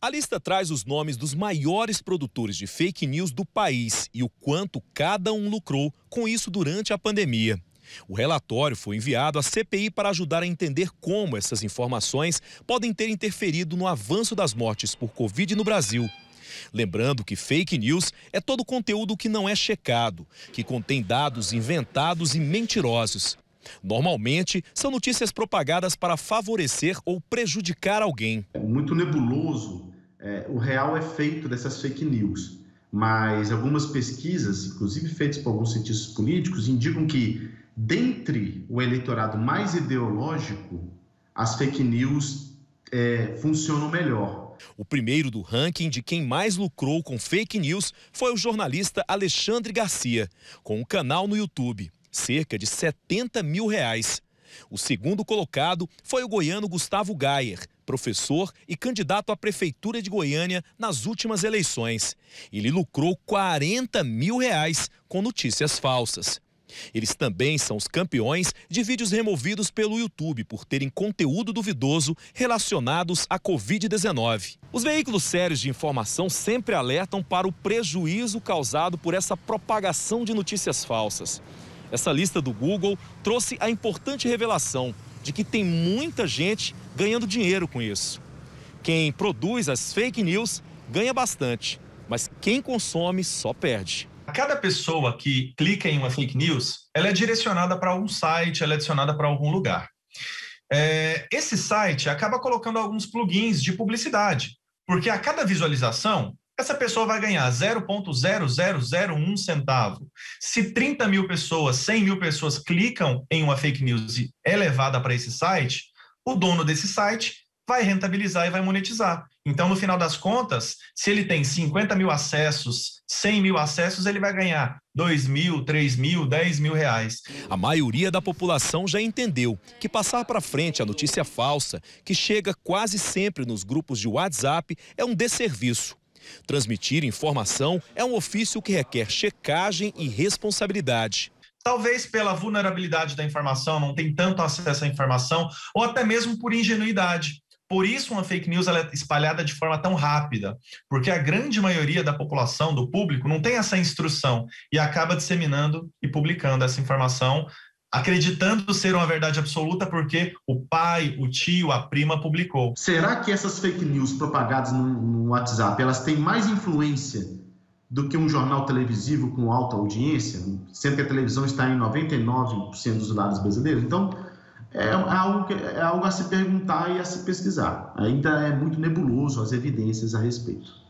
A lista traz os nomes dos maiores produtores de fake news do país e o quanto cada um lucrou com isso durante a pandemia. O relatório foi enviado à CPI para ajudar a entender como essas informações podem ter interferido no avanço das mortes por Covid no Brasil. Lembrando que fake news é todo conteúdo que não é checado, que contém dados inventados e mentirosos. Normalmente, são notícias propagadas para favorecer ou prejudicar alguém. É muito nebuloso é, o real é feito dessas fake news, mas algumas pesquisas, inclusive feitas por alguns cientistas políticos, indicam que, dentre o eleitorado mais ideológico, as fake news é, funcionam melhor. O primeiro do ranking de quem mais lucrou com fake news foi o jornalista Alexandre Garcia, com um canal no YouTube, cerca de 70 mil reais. O segundo colocado foi o goiano Gustavo Gayer, professor e candidato à Prefeitura de Goiânia nas últimas eleições. Ele lucrou 40 mil reais com notícias falsas. Eles também são os campeões de vídeos removidos pelo YouTube por terem conteúdo duvidoso relacionados à Covid-19. Os veículos sérios de informação sempre alertam para o prejuízo causado por essa propagação de notícias falsas. Essa lista do Google trouxe a importante revelação de que tem muita gente ganhando dinheiro com isso. Quem produz as fake news ganha bastante, mas quem consome só perde. Cada pessoa que clica em uma fake news, ela é direcionada para algum site, ela é direcionada para algum lugar. É, esse site acaba colocando alguns plugins de publicidade, porque a cada visualização essa pessoa vai ganhar 0,0001 centavo. Se 30 mil pessoas, 100 mil pessoas clicam em uma fake news e é levada para esse site, o dono desse site vai rentabilizar e vai monetizar. Então, no final das contas, se ele tem 50 mil acessos, 100 mil acessos, ele vai ganhar 2 mil, 3 mil, 10 mil reais. A maioria da população já entendeu que passar para frente a notícia falsa, que chega quase sempre nos grupos de WhatsApp, é um desserviço. Transmitir informação é um ofício que requer checagem e responsabilidade talvez pela vulnerabilidade da informação, não tem tanto acesso à informação, ou até mesmo por ingenuidade. Por isso, uma fake news é espalhada de forma tão rápida, porque a grande maioria da população, do público, não tem essa instrução e acaba disseminando e publicando essa informação acreditando ser uma verdade absoluta porque o pai, o tio, a prima publicou. Será que essas fake news propagadas no, no WhatsApp, elas têm mais influência do que um jornal televisivo com alta audiência, sendo que a televisão está em 99% dos lados brasileiros. Então, é, é algo, é algo a se perguntar e a se pesquisar. Ainda é muito nebuloso as evidências a respeito.